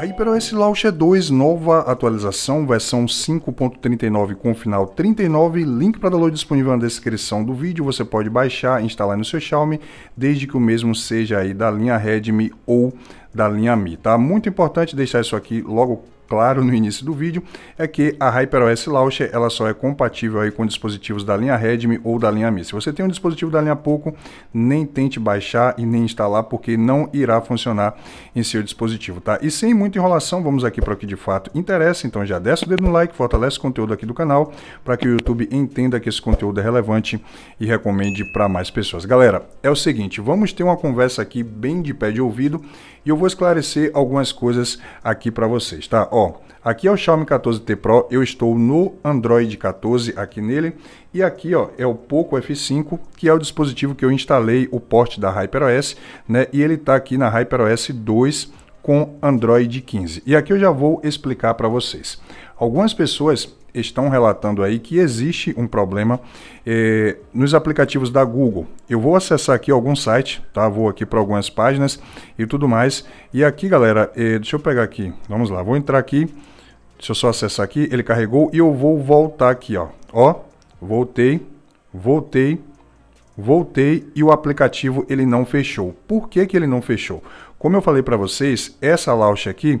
Aí para o S-Launcher 2, nova atualização, versão 5.39 com final 39, link para download disponível na descrição do vídeo, você pode baixar e instalar no seu Xiaomi, desde que o mesmo seja aí da linha Redmi ou da linha Mi, tá? Muito importante deixar isso aqui logo claro no início do vídeo, é que a HyperOS Launcher ela só é compatível aí com dispositivos da linha Redmi ou da linha Mi. Se você tem um dispositivo da linha Poco, nem tente baixar e nem instalar, porque não irá funcionar em seu dispositivo, tá? E sem muita enrolação, vamos aqui para o que de fato interessa, então já desce o dedo no like, fortalece o conteúdo aqui do canal, para que o YouTube entenda que esse conteúdo é relevante e recomende para mais pessoas. Galera, é o seguinte, vamos ter uma conversa aqui bem de pé de ouvido e eu vou esclarecer algumas coisas aqui para vocês, tá? ó, aqui é o Xiaomi 14T Pro, eu estou no Android 14 aqui nele, e aqui ó, é o Poco F5, que é o dispositivo que eu instalei o porte da HyperOS, né? E ele está aqui na HyperOS 2 com Android 15. E aqui eu já vou explicar para vocês. Algumas pessoas estão relatando aí que existe um problema eh, nos aplicativos da Google. Eu vou acessar aqui algum site, tá? Vou aqui para algumas páginas e tudo mais. E aqui, galera, eh, deixa eu pegar aqui. Vamos lá, vou entrar aqui. Deixa eu só acessar aqui. Ele carregou e eu vou voltar aqui, ó. Ó, voltei, voltei, voltei e o aplicativo ele não fechou. Por que, que ele não fechou? Como eu falei para vocês, essa launch aqui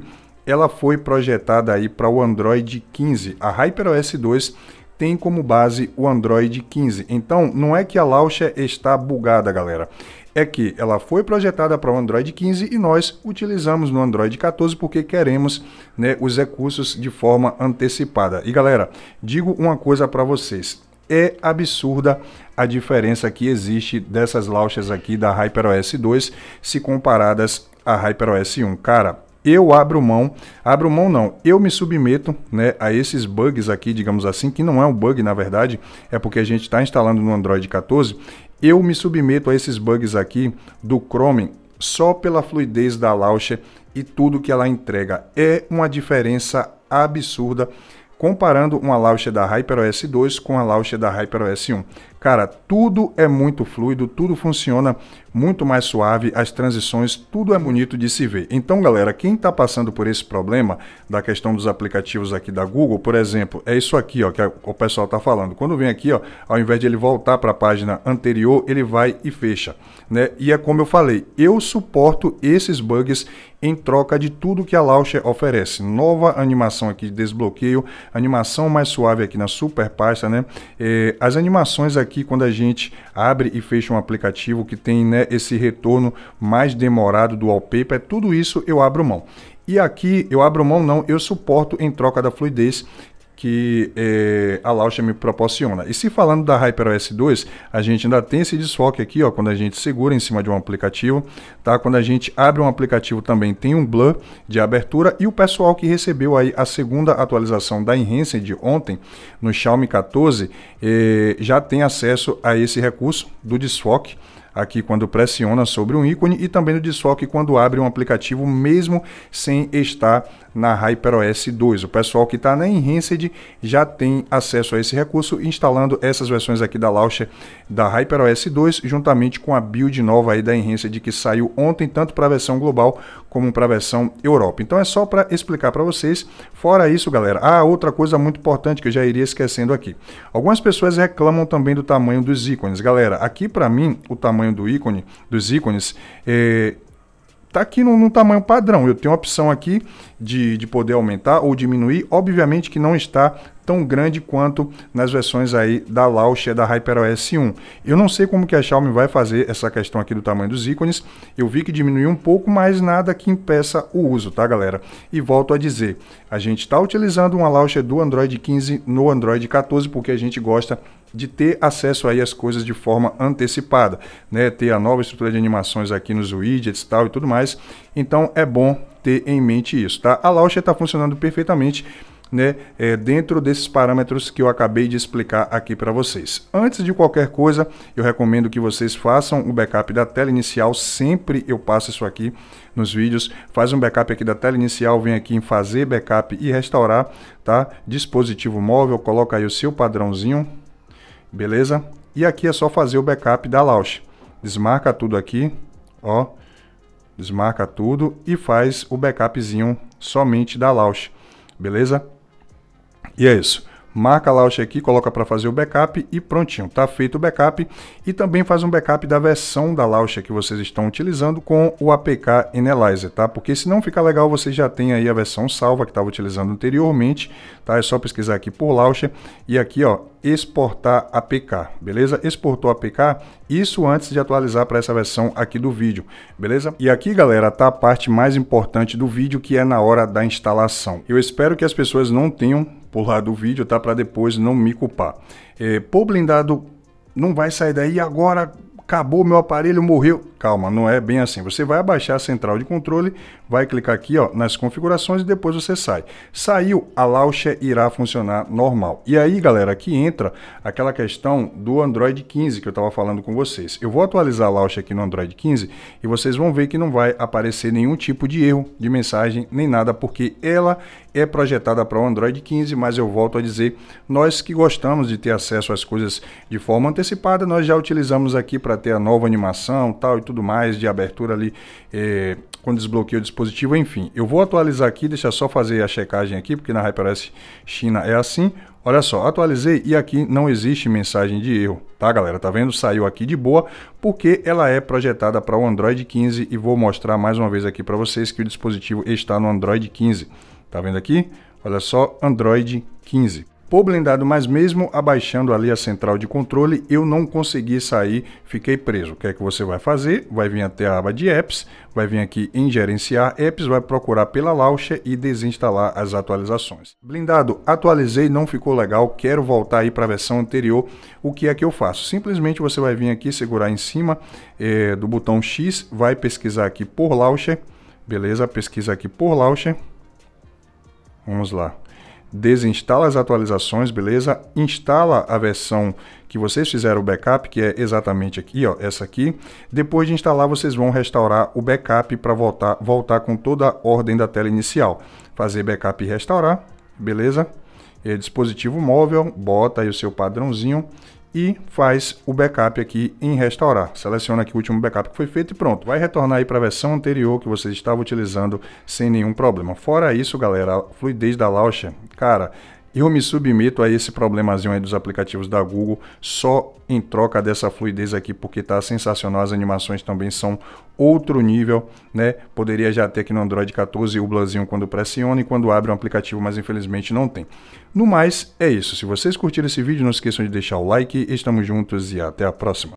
ela foi projetada aí para o Android 15. A HyperOS 2 tem como base o Android 15. Então, não é que a Launcher está bugada, galera. É que ela foi projetada para o Android 15 e nós utilizamos no Android 14 porque queremos né, os recursos de forma antecipada. E galera, digo uma coisa para vocês: é absurda a diferença que existe dessas launchers aqui da HyperOS 2 se comparadas à HyperOS 1. Cara, eu abro mão, abro mão não, eu me submeto né, a esses bugs aqui, digamos assim, que não é um bug na verdade, é porque a gente está instalando no Android 14, eu me submeto a esses bugs aqui do Chrome só pela fluidez da launcher e tudo que ela entrega. É uma diferença absurda comparando uma launcher da HyperOS 2 com a launcher da HyperOS 1. Cara, tudo é muito fluido, tudo funciona muito mais suave, as transições, tudo é bonito de se ver. Então, galera, quem está passando por esse problema da questão dos aplicativos aqui da Google, por exemplo, é isso aqui ó, que o pessoal está falando. Quando vem aqui, ó, ao invés de ele voltar para a página anterior, ele vai e fecha. Né? E é como eu falei, eu suporto esses bugs em troca de tudo que a Launcher oferece. Nova animação aqui de desbloqueio, animação mais suave aqui na super pasta, né? Eh, as animações aqui aqui quando a gente abre e fecha um aplicativo que tem né, esse retorno mais demorado do wallpaper, é tudo isso eu abro mão. E aqui eu abro mão não, eu suporto em troca da fluidez, que eh, a Lauscha me proporciona. E se falando da HyperOS 2, a gente ainda tem esse desfoque aqui, ó, quando a gente segura em cima de um aplicativo, tá? Quando a gente abre um aplicativo também tem um blur de abertura e o pessoal que recebeu aí a segunda atualização da Enhanced de ontem no Xiaomi 14 eh, já tem acesso a esse recurso do desfoque aqui quando pressiona sobre um ícone e também no desfoque quando abre um aplicativo mesmo sem estar na HyperOS 2. O pessoal que está na Enhanced já tem acesso a esse recurso instalando essas versões aqui da Launcher da HyperOS 2 juntamente com a build nova aí da Enhanced que saiu ontem tanto para a versão global como para a versão Europa. Então é só para explicar para vocês. Fora isso, galera, ah, outra coisa muito importante que eu já iria esquecendo aqui. Algumas pessoas reclamam também do tamanho dos ícones. Galera, aqui para mim o tamanho tamanho do ícone, dos ícones, é, tá aqui num, num, tamanho padrão. Eu tenho a opção aqui de, de poder aumentar ou diminuir. Obviamente que não está tão grande quanto nas versões aí da Launcher da HyperOS 1. Eu não sei como que a Xiaomi vai fazer essa questão aqui do tamanho dos ícones. Eu vi que diminuiu um pouco, mas nada que impeça o uso, tá galera? E volto a dizer, a gente está utilizando uma Launcher do Android 15 no Android 14 porque a gente gosta de ter acesso aí às coisas de forma antecipada, né? Ter a nova estrutura de animações aqui nos widgets tal e tudo mais. Então é bom ter em mente isso, tá? A Launcher está funcionando perfeitamente. Né, é, dentro desses parâmetros que eu acabei de explicar aqui para vocês. Antes de qualquer coisa, eu recomendo que vocês façam o backup da tela inicial, sempre eu passo isso aqui nos vídeos, faz um backup aqui da tela inicial, vem aqui em fazer backup e restaurar, tá? Dispositivo móvel, coloca aí o seu padrãozinho, beleza? E aqui é só fazer o backup da Launch. Desmarca tudo aqui, ó, desmarca tudo e faz o backupzinho somente da Launch, beleza? E é isso marca lá o check, coloca para fazer o backup e prontinho, tá feito o backup e também faz um backup da versão da Launcher que vocês estão utilizando com o APK Analyzer, tá? Porque se não ficar legal, você já tem aí a versão salva que estava utilizando anteriormente, tá? É só pesquisar aqui por Launcher e aqui, ó, exportar APK, beleza? Exportou APK, isso antes de atualizar para essa versão aqui do vídeo, beleza? E aqui, galera, tá a parte mais importante do vídeo, que é na hora da instalação. Eu espero que as pessoas não tenham pular do vídeo, tá? Para depois não me culpar. É, Pô, blindado, não vai sair daí agora. Acabou meu aparelho, morreu. Calma, não é bem assim. Você vai abaixar a central de controle, vai clicar aqui ó, nas configurações e depois você sai. Saiu, a launcher irá funcionar normal. E aí, galera, aqui entra aquela questão do Android 15 que eu estava falando com vocês. Eu vou atualizar a launcher aqui no Android 15 e vocês vão ver que não vai aparecer nenhum tipo de erro de mensagem nem nada, porque ela é projetada para o Android 15, mas eu volto a dizer, nós que gostamos de ter acesso às coisas de forma antecipada, nós já utilizamos aqui para ter a nova animação, tal e tudo mais, de abertura ali, é, eh, quando desbloqueio o dispositivo, enfim. Eu vou atualizar aqui, deixa só fazer a checagem aqui, porque na HyperOS China é assim. Olha só, atualizei e aqui não existe mensagem de erro, tá galera? Tá vendo? Saiu aqui de boa, porque ela é projetada para o Android 15 e vou mostrar mais uma vez aqui para vocês que o dispositivo está no Android 15. Tá vendo aqui? Olha só, Android 15. Por blindado, mas mesmo abaixando ali a central de controle, eu não consegui sair, fiquei preso. O que é que você vai fazer? Vai vir até a aba de apps, vai vir aqui em gerenciar apps, vai procurar pela Launcher e desinstalar as atualizações. Blindado, atualizei, não ficou legal, quero voltar aí para a versão anterior. O que é que eu faço? Simplesmente você vai vir aqui, segurar em cima eh, do botão X, vai pesquisar aqui por launcher, beleza? Pesquisa aqui por launcher Vamos lá. Desinstala as atualizações, beleza? Instala a versão que vocês fizeram o backup, que é exatamente aqui, ó, essa aqui. Depois de instalar, vocês vão restaurar o backup para voltar, voltar com toda a ordem da tela inicial. Fazer backup e restaurar, beleza? E é dispositivo móvel, bota aí o seu padrãozinho e faz o backup aqui em restaurar. Seleciona aqui o último backup que foi feito e pronto. Vai retornar aí para a versão anterior que você estava utilizando sem nenhum problema. Fora isso, galera, a fluidez da launcher, cara, eu me submeto a esse problemazinho aí dos aplicativos da Google só em troca dessa fluidez aqui, porque tá sensacional. As animações também são outro nível, né? Poderia já ter aqui no Android 14 o blanzinho quando pressiona e quando abre um aplicativo, mas infelizmente não tem. No mais, é isso. Se vocês curtiram esse vídeo, não esqueçam de deixar o like. Estamos juntos e até a próxima.